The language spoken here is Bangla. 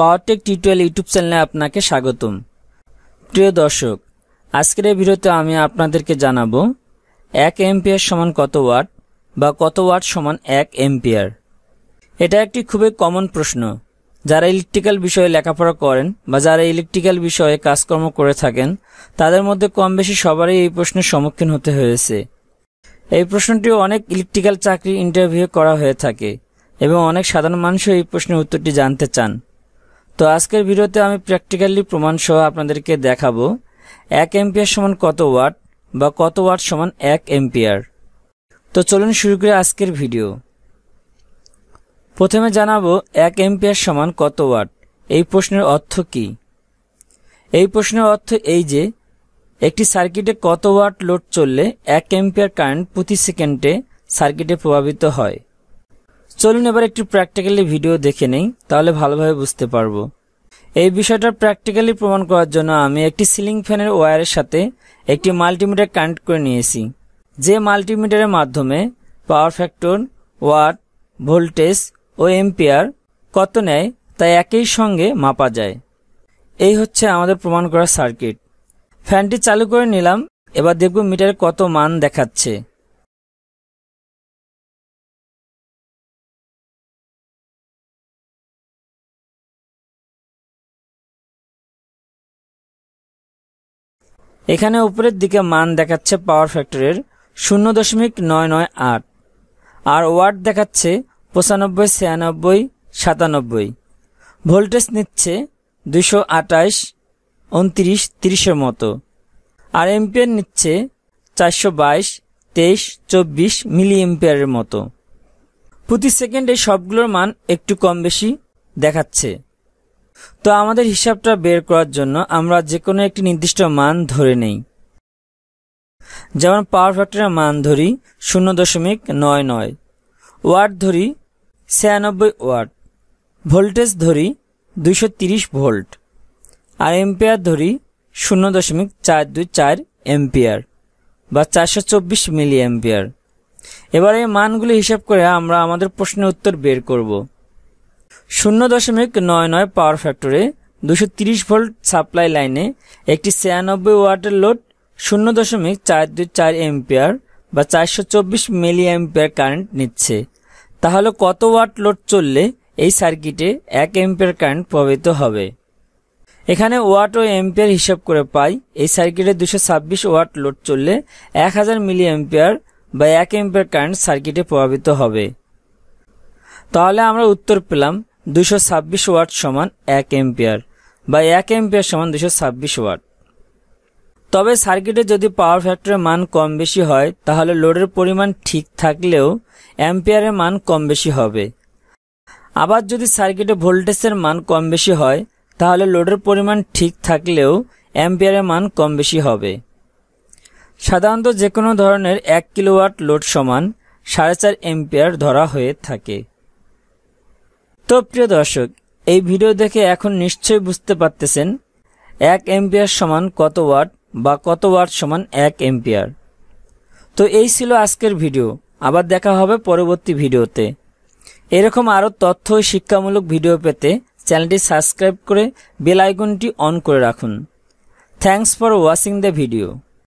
পাওয়ারটেক টিউটোরিয়াল ইউটিউব চ্যানেলে আপনাকে স্বাগতম প্রিয় দর্শক আজকের এই ভিডিওতে আমি আপনাদেরকে জানাবো এক এম্পিয়ার সমান কত ওয়াট বা কত ওয়াট সমান এক এম্পিয়ার এটা একটি খুবই কমন প্রশ্ন যারা ইলেকট্রিক্যাল বিষয়ে লেখাপড়া করেন বা যারা ইলেকট্রিক্যাল বিষয়ে কাজকর্ম করে থাকেন তাদের মধ্যে কম বেশি সবারই এই প্রশ্নের সম্মুখীন হতে হয়েছে এই প্রশ্নটিও অনেক ইলেকট্রিক্যাল চাকরি ইন্টারভিউ করা হয়ে থাকে এবং অনেক সাধারণ মানুষও এই প্রশ্নের উত্তরটি জানতে চান তো আজকের ভিডিওতে আমি প্র্যাকটিক্যালি প্রমাণ সহ আপনাদেরকে দেখাবো এক এম্পিয়ার সমান কত ওয়াট বা কত ওয়াট সমান এক এম্পিয়ার তো চলুন শুরু করে আজকের ভিডিও প্রথমে জানাবো এক এম্পিয়ার সমান কত ওয়াট এই প্রশ্নের অর্থ কি এই প্রশ্নের অর্থ এই যে একটি সার্কিটে কত ওয়াট লোড চললে এক এম্পিয়ার কারেন্ট প্রতি সেকেন্ডে সার্কিটে প্রভাবিত হয় চলুন এবার একটি প্র্যাকটিক্যালি ভিডিও দেখে নেই তাহলে ভালোভাবে বুঝতে পারবো এই বিষয়টা প্র্যাকটিক্যালি প্রমাণ করার জন্য আমি একটি সিলিং ফ্যানের ওয়ারের সাথে একটি মাল্টিমিটার কানেক্ট করে নিয়েছি যে মাল্টিমিটারের মাধ্যমে পাওয়ার ফ্যাক্টর ওয়াট ভোল্টেজ ও এম্পিয়ার কত নেয় তা একই সঙ্গে মাপা যায় এই হচ্ছে আমাদের প্রমাণ করা সার্কিট ফ্যানটি চালু করে নিলাম এবার দেখব মিটারে কত মান দেখাচ্ছে এখানে উপরের দিকে মান দেখাচ্ছে পাওয়ার ফ্যাক্টরের শূন্য দশমিক নয় নয় আট আর ওয়াট দেখাচ্ছে পঁচানব্বই ছিয়ানব্বই সাতানব্বই ভোল্টেজ নিচ্ছে দুশো আটাইশ উনত্রিশ তিরিশের মতো আর এম্পিয়ার নিচ্ছে চারশো বাইশ তেইশ চব্বিশ মিলি এম্পিয়ারের মতো প্রতি সেকেন্ডে সবগুলোর মান একটু কম বেশি দেখাচ্ছে তো আমাদের হিসাবটা বের করার জন্য আমরা যে কোনো একটি নির্দিষ্ট মান ধরে নেই যেমন পাওয়ার ফ্যাক্টরের মান ধরি শূন্য দশমিক নয় নয় ওয়াট ধরি ছিয়ানব্বই ওয়াট ভোল্টেজ ধরি দুইশো তিরিশ ভোল্ট আর এম্পিয়ার ধরি শূন্য দশমিক চার দুই চার এম্পিয়ার বা চারশো চব্বিশ মিলি এম্পিয়ার এবার এই মানগুলি হিসাব করে আমরা আমাদের প্রশ্নের উত্তর বের করবো শূন্য দশমিক নয় নয় পাওয়ার ফ্যাক্টরে দুশো তিরিশ ভোল্ট সাপ্লাই লাইনে একটি ছিয়ানব্বই ওয়াটের লোড শূন্য দশমিক চার দুই চার এমপিয়ার বা চারশো চব্বিশ মিলি এমপিয়ার কারেন্ট নিচ্ছে তাহলে কত ওয়াট লোড চললে এই সার্কিটে এক এমপিয়ার কারেন্ট প্রভাবিত হবে এখানে ওয়াট ও এমপিয়ার হিসাব করে পাই এই সার্কিটে দুশো ছাব্বিশ ওয়াট লোড চললে এক হাজার মিলি এমপিয়ার বা এক এমপিয়ার কারেন্ট সার্কিটে প্রভাবিত হবে তাহলে আমরা উত্তর পেলাম দুশো ছাব্বিশ ওয়াট সমান এক এম্পিয়ার বা এক এম্পিয়ার সমান দুশো ছাব্বিশ ওয়াট তবে সার্কিটে যদি পাওয়ার ফ্যাক্টরের মান কম বেশি হয় তাহলে লোডের পরিমাণ ঠিক থাকলেও অ্যাম্পিয়ারের মান কম বেশি হবে আবার যদি সার্কিটে ভোল্টেজের মান কম বেশি হয় তাহলে লোডের পরিমাণ ঠিক থাকলেও অ্যাম্পিয়ারের মান কম বেশি হবে সাধারণত যে কোনো ধরনের এক কিলোওয়াট লোড সমান সাড়ে চার এম্পিয়ার ধরা হয়ে থাকে তো প্রিয় দর্শক এই ভিডিও দেখে এখন নিশ্চয়ই বুঝতে পারতেছেন এক এম্পিয়ার সমান কত ওয়াট বা কত ওয়াট সমান এক এম্পিয়ার তো এই ছিল আজকের ভিডিও আবার দেখা হবে পরবর্তী ভিডিওতে এরকম আরও তথ্য ও শিক্ষামূলক ভিডিও পেতে চ্যানেলটি সাবস্ক্রাইব করে বেল আইকনটি অন করে রাখুন thanks for watching the video